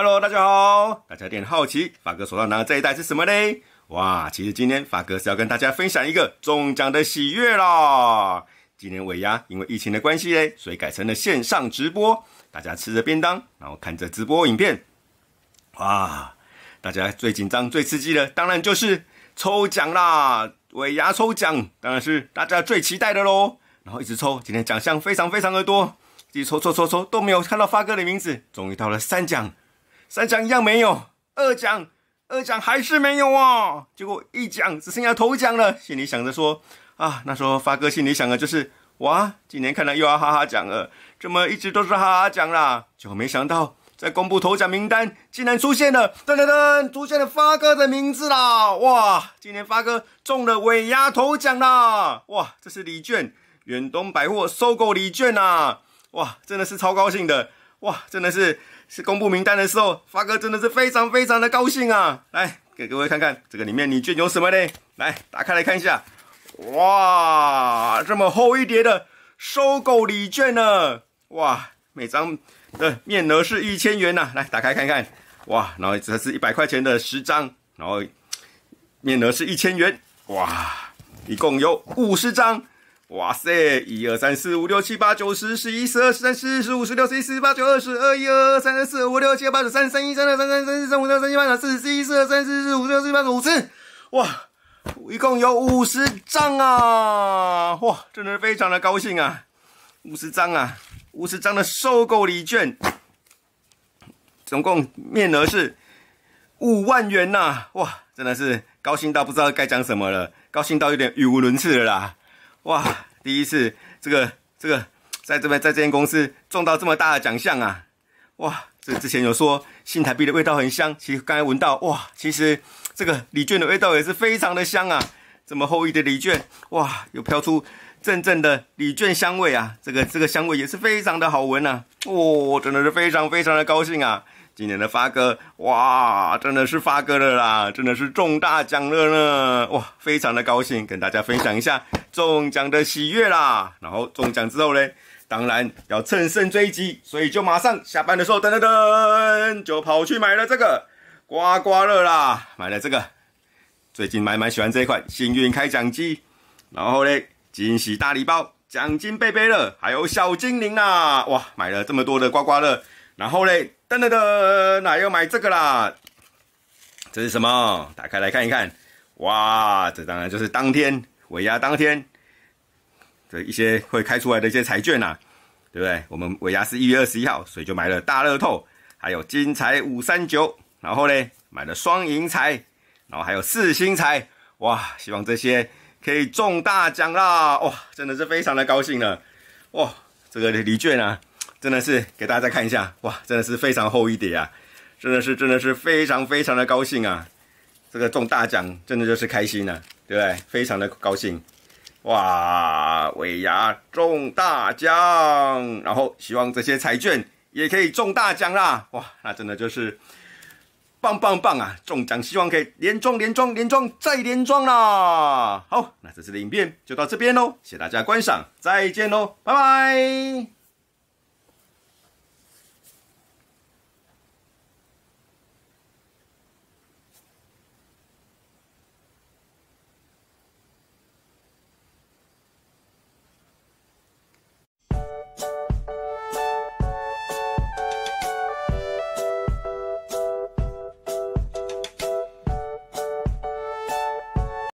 Hello，大家好！大家有点好奇，发哥手上拿的这一袋是什么嘞？哇，其实今天发哥是要跟大家分享一个中奖的喜悦啦！今年尾牙因为疫情的关系嘞，所以改成了线上直播，大家吃着便当，然后看着直播影片。哇，大家最紧张、最刺激的，当然就是抽奖啦！尾牙抽奖，当然是大家最期待的喽。然后一直抽，今天奖项非常非常的多，一直抽抽抽抽都没有看到发哥的名字，终于到了三奖。三奖一样没有，二奖二奖还是没有啊！结果一奖只剩下头奖了，心里想着说：啊，那时候发哥心里想的就是哇，今年看来又要哈哈奖了，怎么一直都是哈哈奖啦？就没想到在公布头奖名单，竟然出现了，噔噔噔，出现了发哥的名字啦！哇，今年发哥中了尾牙头奖啦！哇，这是礼券，远东百货收购礼券啊！哇，真的是超高兴的。哇，真的是是公布名单的时候，发哥真的是非常非常的高兴啊！来，给各位看看这个里面礼券有什么呢？来，打开来看一下。哇，这么厚一叠的收购礼券呢！哇，每张的面额是一千元呢。来，打开看看。哇，然后这是一百块钱的十张，然后面额是一千元。哇，一共有五十张。哇塞！一二三四五六七八九十十一十二十三十四十五十六十七十八九二十二一二二三二四五六七八九三三一三二三三三四三五六三七八九四四一四二三四四五六四七八九五十哇！一共有五十张啊！哇，真的是非常的高兴啊！五十张啊，五十张的收购礼券，总共面额是五万元呐！哇，真的是高兴到不知道该讲什么了，高兴到有点语无伦次了啦！哇！第一次这个这个在这边在这间公司中到这么大的奖项啊！哇！这之前有说新台币的味道很香，其实刚才闻到哇，其实这个礼券的味道也是非常的香啊！这么厚一的礼券，哇，有飘出阵阵的礼券香味啊！这个这个香味也是非常的好闻啊！哦，真的是非常非常的高兴啊！今年的发哥哇，真的是发哥了啦，真的是中大奖了呢！哇，非常的高兴，跟大家分享一下中奖的喜悦啦。然后中奖之后呢，当然要乘胜追击，所以就马上下班的时候，噔噔噔，就跑去买了这个刮刮乐啦，买了这个，最近满满喜欢这一款幸运开奖机。然后呢，惊喜大礼包，奖金杯杯乐，还有小精灵啦，哇，买了这么多的刮刮乐。然后嘞，噔噔噔，那要买这个啦。这是什么？打开来看一看。哇，这当然就是当天尾牙当天的一些会开出来的一些彩券啦，对不对？我们尾牙是一月二十一号，所以就买了大乐透，还有金彩五三九，然后嘞买了双银彩，然后还有四星彩。哇，希望这些可以中大奖啦！哇，真的是非常的高兴了。哇，这个礼券啊。真的是给大家再看一下，哇，真的是非常厚一叠啊！真的是，真的是非常非常的高兴啊！这个中大奖，真的就是开心了，对不对？非常的高兴，哇！尾牙中大奖，然后希望这些彩券也可以中大奖啦！哇，那真的就是棒棒棒啊！中奖，希望可以连中、连中、连中再连中啦！好，那这次的影片就到这边喽，谢谢大家观赏，再见喽，拜拜。